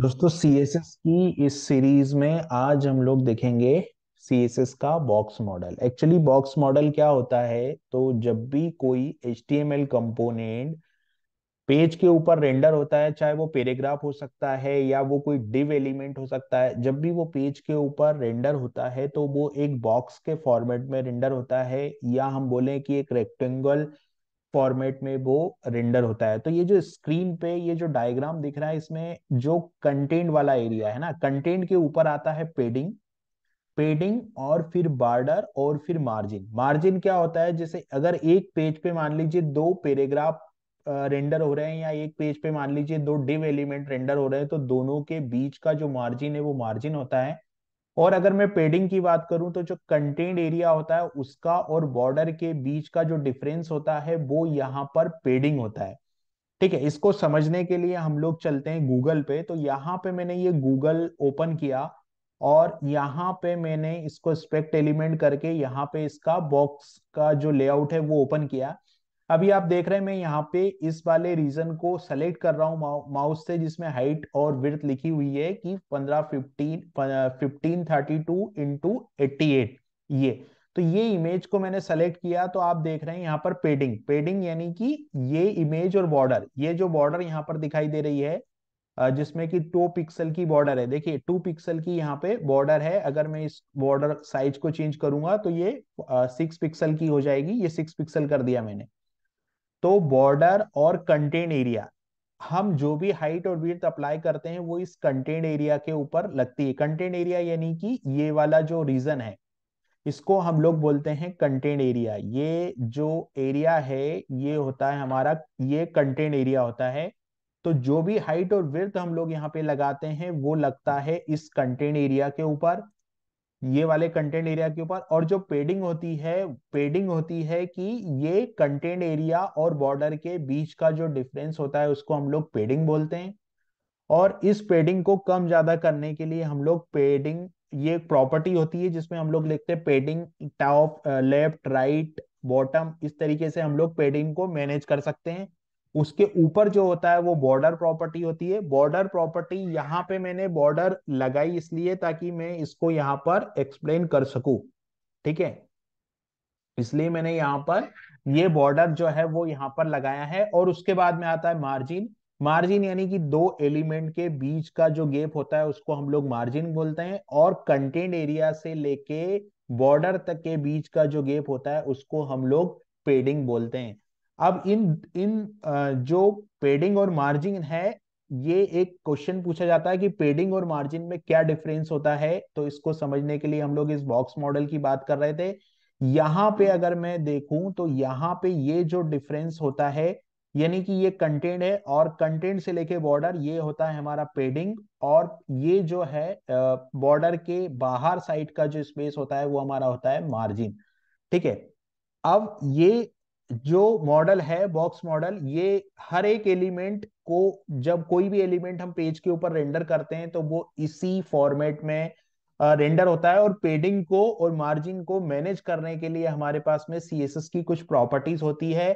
दोस्तों सीएसएस की इस सीरीज में आज हम लोग देखेंगे सीएसएस का box model actually box model क्या होता है तो जब भी कोई एच कंपोनेंट पेज के ऊपर रेंडर होता है चाहे वो पेरेग्राफ हो सकता है या वो कोई डिव एलिमेंट हो सकता है जब भी वो पेज के ऊपर रेंडर होता है तो वो एक बॉक्स के फॉर्मेट में रेंडर होता है या हम बोले कि एक रेक्टेंगल फॉर्मेट में वो रेंडर होता है तो ये जो स्क्रीन पे ये जो डायग्राम दिख रहा है इसमें जो कंटेंट वाला एरिया है ना कंटेंट के ऊपर आता है पेडिंग पेडिंग और फिर बार्डर और फिर मार्जिन मार्जिन क्या होता है जैसे अगर एक पेज पे मान लीजिए दो पेरेग्राफ रेंडर हो रहे हैं या एक पेज पे मान लीजिए दो डिव एलिमेंट रेंडर हो रहे हैं तो दोनों के बीच का जो मार्जिन है वो मार्जिन होता है और अगर मैं पेडिंग की बात करूं तो जो कंटेंट एरिया होता है उसका और बॉर्डर के बीच का जो डिफरेंस होता है वो यहाँ पर पेडिंग होता है ठीक है इसको समझने के लिए हम लोग चलते हैं गूगल पे तो यहाँ पे मैंने ये गूगल ओपन किया और यहाँ पे मैंने इसको स्पेक्ट एलिमेंट करके यहाँ पे इसका बॉक्स का जो लेआउट है वो ओपन किया अभी आप देख रहे हैं मैं यहाँ पे इस वाले रीजन को सेलेक्ट कर रहा हूँ माउस से जिसमें हाइट और विर्थ लिखी हुई है कि पंद्रह fifteen fifteen thirty two into eighty eight ये तो ये इमेज को मैंने सेलेक्ट किया तो आप देख रहे हैं यहाँ पर पेडिंग पेडिंग यानी कि ये इमेज और बॉर्डर ये जो बॉर्डर यहाँ पर दिखाई दे रही है जिसमें कि टू पिक्सल की बॉर्डर है देखिए टू पिक्सल की यहाँ पे बॉर्डर है अगर मैं इस बॉर्डर साइज को चेंज करूंगा तो ये सिक्स पिक्सल की हो जाएगी ये सिक्स पिक्सल कर दिया मैंने तो बॉर्डर और कंटेन एरिया हम जो भी हाइट और विड्थ अप्लाई करते हैं वो इस कंटेंट एरिया के ऊपर लगती है कंटेंट एरिया यानी कि ये वाला जो रीजन है इसको हम लोग बोलते हैं कंटेंट एरिया ये जो एरिया है ये होता है हमारा ये कंटेंट एरिया होता है तो जो भी हाइट और विर्थ हम लोग यहाँ पे लगाते हैं वो लगता है इस कंटेन एरिया के ऊपर ये वाले कंटेंट एरिया के ऊपर और जो पेडिंग होती है पेडिंग होती है कि ये कंटेंट एरिया और बॉर्डर के बीच का जो डिफरेंस होता है उसको हम लोग पेडिंग बोलते हैं और इस पेडिंग को कम ज्यादा करने के लिए हम लोग पेडिंग ये प्रॉपर्टी होती है जिसमें हम लोग लिखते हैं padding top left right bottom इस तरीके से हम लोग पेडिंग को मैनेज कर सकते हैं उसके ऊपर जो होता है वो बॉर्डर प्रॉपर्टी होती है बॉर्डर प्रॉपर्टी यहाँ पे मैंने बॉर्डर लगाई इसलिए ताकि मैं इसको यहाँ पर एक्सप्लेन कर सकू ठीक है इसलिए मैंने यहाँ पर ये बॉर्डर जो है वो यहाँ पर लगाया है और उसके बाद में आता है मार्जिन मार्जिन यानी कि दो एलिमेंट के बीच का जो गेप होता है उसको हम लोग मार्जिन बोलते हैं और कंटेंट एरिया से लेके बॉर्डर तक के बीच का जो गेप होता है उसको हम लोग पेडिंग बोलते हैं अब इन इन जो पेडिंग और मार्जिन है ये एक क्वेश्चन पूछा जाता है कि पेडिंग और मार्जिन में क्या डिफरेंस होता है तो इसको समझने के लिए हम लोग इस बॉक्स मॉडल की बात कर रहे थे यहाँ पे अगर मैं देखूं तो यहाँ पे ये जो डिफरेंस होता है यानी कि ये कंटेंट है और कंटेंट से लेके बॉर्डर ये होता है हमारा पेडिंग और ये जो है बॉर्डर के बाहर साइड का जो स्पेस होता है वो हमारा होता है मार्जिन ठीक है अब ये जो मॉडल है बॉक्स मॉडल ये हर एक एलिमेंट को जब कोई भी एलिमेंट हम पेज के ऊपर रेंडर करते हैं तो वो इसी फॉर्मेट में रेंडर होता है और पेडिंग को और मार्जिन को मैनेज करने के लिए हमारे पास में सी की कुछ प्रॉपर्टीज होती है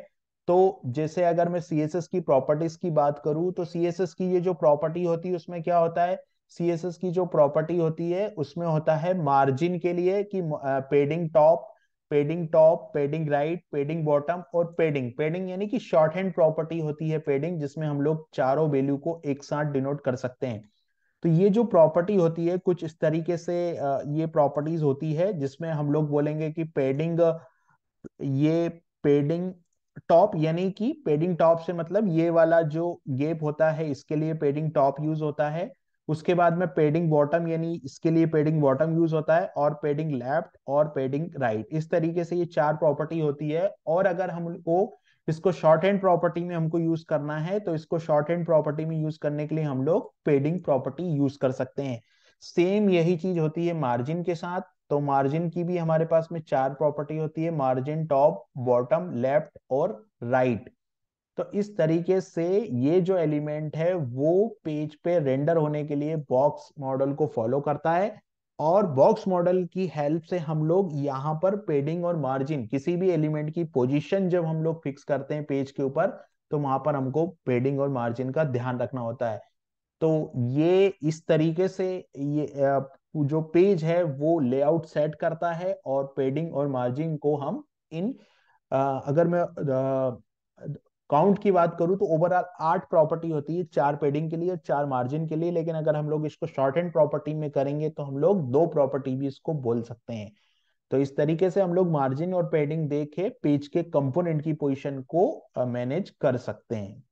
तो जैसे अगर मैं सी की प्रॉपर्टीज की बात करूं तो सी की ये जो प्रॉपर्टी होती है उसमें क्या होता है सी की जो प्रॉपर्टी होती है उसमें होता है मार्जिन के लिए कि padding top padding top padding right padding bottom और पेडिंग पेडिंग यानी कि शॉर्ट हैंड प्रॉपर्टी होती है पेडिंग जिसमें हम लोग चारों वैल्यू को एक साथ डिनोट कर सकते हैं तो ये जो प्रॉपर्टी होती है कुछ इस तरीके से ये प्रॉपर्टीज होती है जिसमें हम लोग बोलेंगे कि पेडिंग ये पेडिंग टॉप यानी कि पेडिंग टॉप से मतलब ये वाला जो गेप होता है इसके लिए पेडिंग टॉप यूज होता है उसके बाद में पेडिंग बॉटम यानी इसके लिए पेडिंग बॉटम यूज होता है और पेडिंग लेफ्ट और पेडिंग राइट इस तरीके से ये चार प्रॉपर्टी होती है और अगर हमको इसको शॉर्ट हैंड प्रॉपर्टी में हमको यूज करना है तो इसको शॉर्ट हैंड प्रॉपर्टी में यूज करने के लिए हम लोग पेडिंग प्रॉपर्टी यूज कर सकते हैं सेम यही चीज होती है मार्जिन के साथ तो मार्जिन की भी हमारे पास में चार प्रॉपर्टी होती है मार्जिन टॉप बॉटम लेफ्ट और राइट तो इस तरीके से ये जो एलिमेंट है वो पेज पे रेंडर होने के लिए बॉक्स मॉडल को फॉलो करता है और बॉक्स मॉडल की हेल्प से हम लोग यहाँ पर पेडिंग और मार्जिन किसी भी एलिमेंट की पोजीशन जब हम लोग फिक्स करते हैं पेज के ऊपर तो वहां पर हमको पेडिंग और मार्जिन का ध्यान रखना होता है तो ये इस तरीके से ये जो पेज है वो लेआउट सेट करता है और पेडिंग और मार्जिन को हम इन अगर मैं काउंट की बात करूं तो ओवरऑल आठ प्रॉपर्टी होती है चार पेडिंग के लिए और चार मार्जिन के लिए लेकिन अगर हम लोग इसको शॉर्ट एंड प्रॉपर्टी में करेंगे तो हम लोग दो प्रॉपर्टी भी इसको बोल सकते हैं तो इस तरीके से हम लोग मार्जिन और पेडिंग देखे पेज के कंपोनेंट की पोजिशन को मैनेज कर सकते हैं